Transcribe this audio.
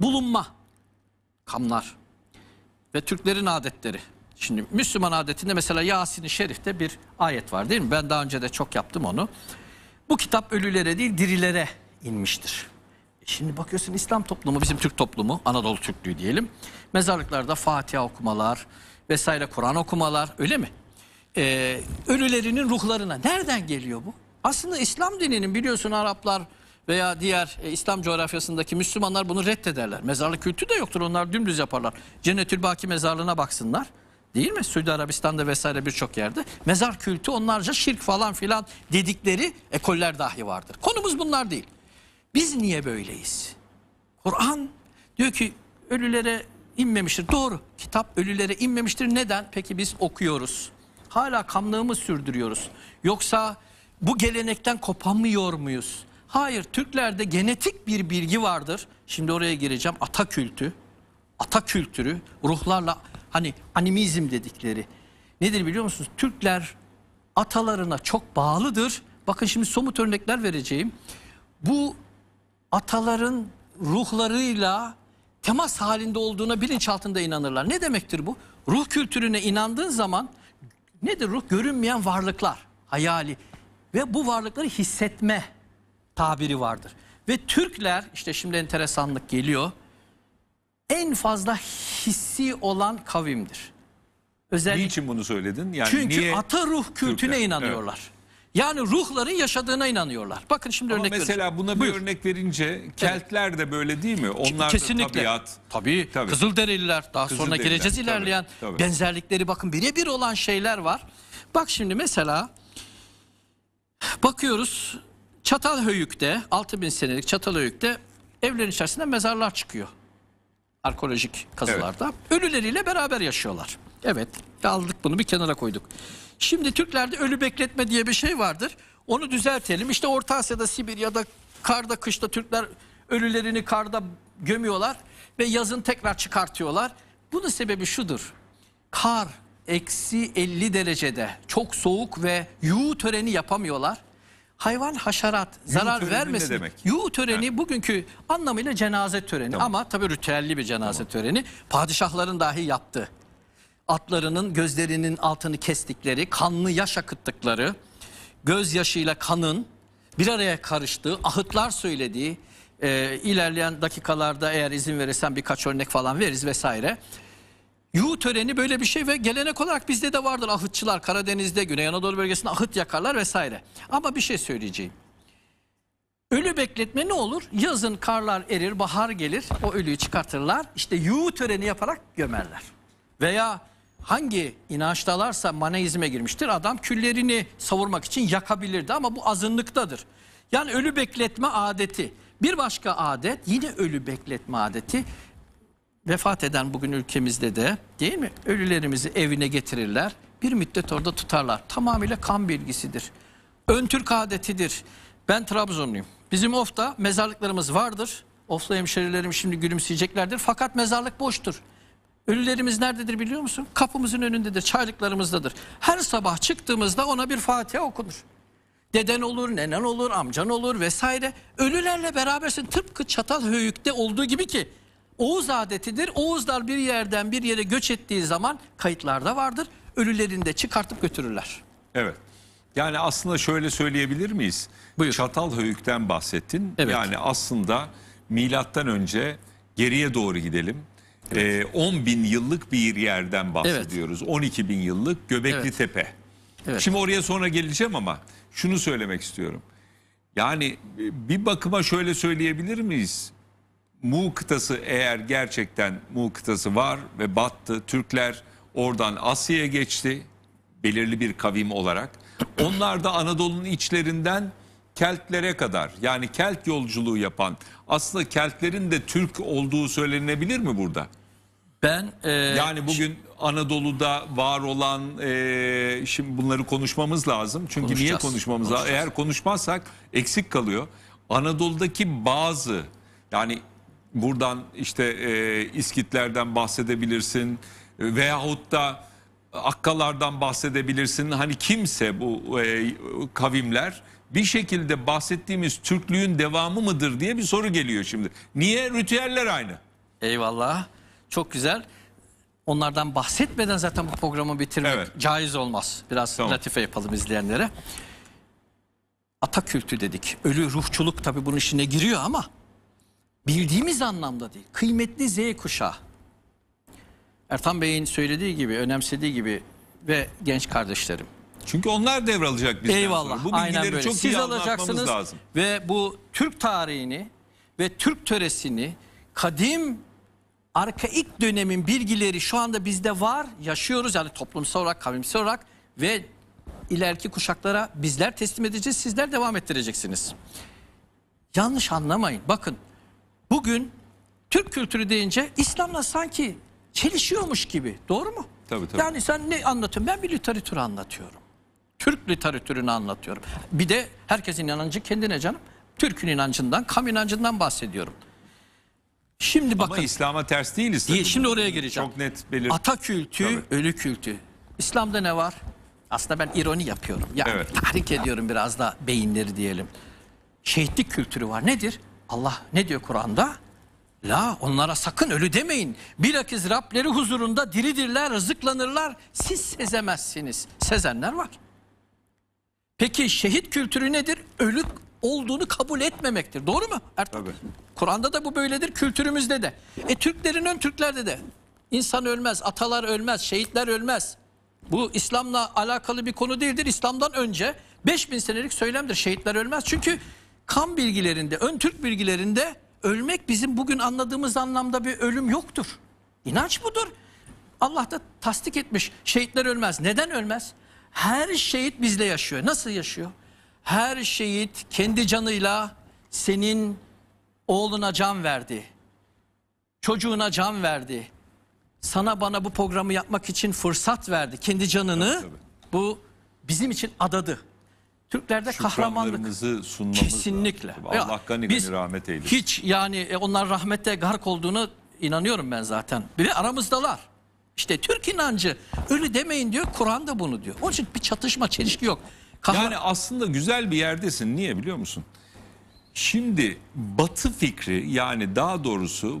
bulunma, kamlar ve Türklerin adetleri. Şimdi Müslüman adetinde mesela Yasin-i Şerif'te bir ayet var değil mi? Ben daha önce de çok yaptım onu. Bu kitap ölülere değil dirilere inmiştir. E şimdi bakıyorsun İslam toplumu bizim Türk toplumu Anadolu Türklüğü diyelim. Mezarlıklarda Fatiha okumalar vesaire Kur'an okumalar öyle mi? Ee, ölülerinin ruhlarına nereden geliyor bu? Aslında İslam dininin biliyorsun Araplar veya diğer e, İslam coğrafyasındaki Müslümanlar bunu reddederler. Mezarlık kültü de yoktur. Onlar dümdüz yaparlar. Cennetül Baki mezarlığına baksınlar. Değil mi? Suudi Arabistan'da vesaire birçok yerde. Mezar kültü onlarca şirk falan filan dedikleri ekoller dahi vardır. Konumuz bunlar değil. Biz niye böyleyiz? Kur'an diyor ki ölülere inmemiştir. Doğru. Kitap ölülere inmemiştir. Neden? Peki biz okuyoruz. Hala kamlığımı sürdürüyoruz. Yoksa bu gelenekten kopamıyor muyuz? Hayır Türklerde genetik bir bilgi vardır. Şimdi oraya gireceğim. Ata kültü, ata kültürü, ruhlarla hani animizm dedikleri. Nedir biliyor musunuz? Türkler atalarına çok bağlıdır. Bakın şimdi somut örnekler vereceğim. Bu ataların ruhlarıyla temas halinde olduğuna bilinçaltında inanırlar. Ne demektir bu? Ruh kültürüne inandığın zaman nedir ruh? Görünmeyen varlıklar, hayali ve bu varlıkları hissetme tabiri vardır. Ve Türkler işte şimdi enteresanlık geliyor. En fazla hissi olan kavimdir. Özellikle, Niçin bunu söyledin? Yani çünkü niye ata ruh kültüne Türkler? inanıyorlar. Evet. Yani ruhların yaşadığına inanıyorlar. Bakın şimdi Ama örnek mesela verir. buna bir Buyur. örnek verince Keltler evet. de böyle değil mi? Onlar Kesinlikle. da tabiat. Tabii. tabii. Kızılderililer daha Kızıl sonra geleceğiz ilerleyen tabii, tabii. benzerlikleri bakın birebir olan şeyler var. Bak şimdi mesela bakıyoruz Çatalhöyük'te 6000 senelik Çatalhöyük'te evlerin içerisinde mezarlar çıkıyor. Arkeolojik kazılarda. Evet. Ölüleriyle beraber yaşıyorlar. Evet aldık bunu bir kenara koyduk. Şimdi Türklerde ölü bekletme diye bir şey vardır. Onu düzeltelim. İşte Orta Asya'da, Sibirya'da, karda, kışta Türkler ölülerini karda gömüyorlar ve yazın tekrar çıkartıyorlar. Bunun sebebi şudur. Kar eksi 50 derecede çok soğuk ve yuğu töreni yapamıyorlar hayvan haşerat zarar töreni ne vermesin. demek? Yuğu töreni bugünkü anlamıyla cenaze töreni Tamam. ama tabii ritüelli bir cenaze töreni. Padişahların dahi yaptı. Atlarının gözlerinin altını kestikleri, kanlı yaş akıttıkları, gözyaşıyla kanın bir araya karıştığı, ahıtlar söylediği, e, ilerleyen dakikalarda eğer izin verirsen birkaç örnek falan veririz vesaire. Yuh töreni böyle bir şey ve gelenek olarak bizde de vardır ahıtçılar. Karadeniz'de, Güney Anadolu bölgesinde ahıt yakarlar vesaire. Ama bir şey söyleyeceğim. Ölü bekletme ne olur? Yazın karlar erir, bahar gelir. O ölüyü çıkartırlar. İşte yuh töreni yaparak gömerler. Veya hangi inançtalarsa maneizme girmiştir. Adam küllerini savurmak için yakabilirdi ama bu azınlıktadır. Yani ölü bekletme adeti. Bir başka adet yine ölü bekletme adeti vefat eden bugün ülkemizde de değil mi? Ölülerimizi evine getirirler. Bir müddet orada tutarlar. Tamamıyla kan bilgisidir. Ön Türk adetidir. Ben Trabzonluyum. Bizim Of'ta mezarlıklarımız vardır. Of'lu hemşerilerim şimdi gülümseyeceklerdir. Fakat mezarlık boştur. Ölülerimiz nerededir biliyor musun? Kapımızın önündedir, çaylıklarımızdadır. Her sabah çıktığımızda ona bir Fatiha okunur. Deden olur, nenen olur, amcan olur vesaire. Ölülerle berabersin tıpkı çatal höyükte olduğu gibi ki Oğuz adetidir. Oğuzlar bir yerden bir yere göç ettiği zaman kayıtlarda vardır. Ölülerini de çıkartıp götürürler. Evet. Yani aslında şöyle söyleyebilir miyiz? Buyur. Höyük'ten bahsettin. Evet. Yani aslında milattan önce geriye doğru gidelim. Evet. Ee, 10 bin yıllık bir yerden bahsediyoruz. Evet. 12 bin yıllık Göbekli evet. Tepe. Evet. Şimdi oraya sonra geleceğim ama şunu söylemek istiyorum. Yani e, bir bakıma şöyle söyleyebilir miyiz? Mu kıtası eğer gerçekten Mu kıtası var ve battı. Türkler oradan Asya'ya geçti belirli bir kavim olarak. Onlar da Anadolu'nun içlerinden Keltlere kadar yani Kelt yolculuğu yapan aslında Keltlerin de Türk olduğu söylenebilir mi burada? Ben e, yani bugün Anadolu'da var olan e, şimdi bunları konuşmamız lazım. Çünkü niye konuşmamız lazım? Eğer konuşmazsak eksik kalıyor. Anadolu'daki bazı yani buradan işte e, İskitlerden bahsedebilirsin e, veyahut da Akkalardan bahsedebilirsin. Hani kimse bu e, kavimler bir şekilde bahsettiğimiz Türklüğün devamı mıdır diye bir soru geliyor şimdi. Niye ritüeller aynı? Eyvallah. Çok güzel. Onlardan bahsetmeden zaten bu programı bitirmek evet. caiz olmaz. Biraz tamam. latife yapalım izleyenlere. Ata kültü dedik. Ölü ruhçuluk tabii bunun içine giriyor ama bildiğimiz anlamda değil. Kıymetli Z kuşağı. Ertan Bey'in söylediği gibi, önemsediği gibi ve genç kardeşlerim. Çünkü onlar devralacak bizden Eyvallah, sonra. Bu bilgileri aynen böyle. çok Siz iyi alacaksınız lazım. Ve bu Türk tarihini ve Türk töresini kadim arkaik dönemin bilgileri şu anda bizde var. Yaşıyoruz yani toplumsal olarak, kavimsel olarak ve ileriki kuşaklara bizler teslim edeceğiz. Sizler devam ettireceksiniz. Yanlış anlamayın. Bakın bugün Türk kültürü deyince İslam'la sanki çelişiyormuş gibi. Doğru mu? Tabii tabii. Yani sen ne anlatıyorsun? Ben bir literatürü anlatıyorum. Türk literatürünü anlatıyorum. Bir de herkesin inancı kendine canım. Türk'ün inancından, kamu inancından bahsediyorum. Şimdi bakın. Ama İslam'a ters değiliz. Tabii. Şimdi oraya gireceğim. Çok net belir. Ata kültü, tabii. ölü kültü. İslam'da ne var? Aslında ben ironi yapıyorum. Yani evet. tahrik ediyorum biraz da beyinleri diyelim. Şehitlik kültürü var. Nedir? Allah ne diyor Kur'an'da? La onlara sakın ölü demeyin. Bilakis Rableri huzurunda diridirler, rızıklanırlar. Siz sezemezsiniz. Sezenler var. Peki şehit kültürü nedir? Ölük olduğunu kabul etmemektir. Doğru mu? Ertuğrul. Kur'an'da da bu böyledir, kültürümüzde de. E Türklerin ön Türklerde de. İnsan ölmez, atalar ölmez, şehitler ölmez. Bu İslam'la alakalı bir konu değildir. İslam'dan önce 5000 senelik söylemdir. Şehitler ölmez. Çünkü kan bilgilerinde, ön Türk bilgilerinde ölmek bizim bugün anladığımız anlamda bir ölüm yoktur. İnanç budur. Allah da tasdik etmiş. Şehitler ölmez. Neden ölmez? Her şehit bizle yaşıyor. Nasıl yaşıyor? Her şehit kendi canıyla senin oğluna can verdi. Çocuğuna can verdi. Sana bana bu programı yapmak için fırsat verdi. Kendi canını tabii, bu bizim için adadı. Türklerde kahramanlık sunmamız kesinlikle. Lazım. Allah gani gani rahmet eylesin. Hiç yani e, onlar rahmete gark olduğunu inanıyorum ben zaten. Bir de aramızdalar. İşte Türk inancı öyle demeyin diyor. Kur'an da bunu diyor. Onun için bir çatışma, çelişki yok. Kahra yani aslında güzel bir yerdesin. Niye biliyor musun? Şimdi batı fikri yani daha doğrusu